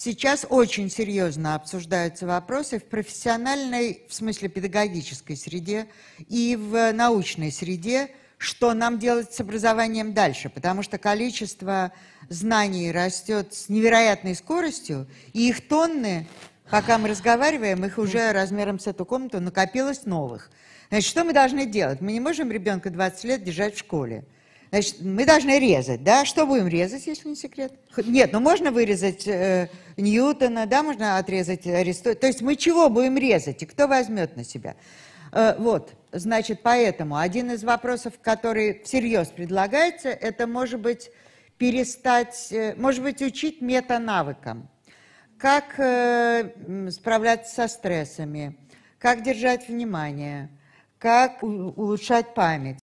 Сейчас очень серьезно обсуждаются вопросы в профессиональной, в смысле педагогической среде и в научной среде, что нам делать с образованием дальше, потому что количество знаний растет с невероятной скоростью, и их тонны, пока мы разговариваем, их уже размером с эту комнату накопилось новых. Значит, что мы должны делать? Мы не можем ребенка 20 лет держать в школе. Значит, мы должны резать, да? Что будем резать, если не секрет? Нет, ну можно вырезать... Э, Ньютона, да, можно отрезать э, Аристотеля. То есть мы чего будем резать и кто возьмет на себя? Э, вот, значит, поэтому один из вопросов, который всерьез предлагается, это, может быть, перестать, э, может быть, учить метанавыкам. Как справляться со стрессами, как держать внимание, как улучшать память.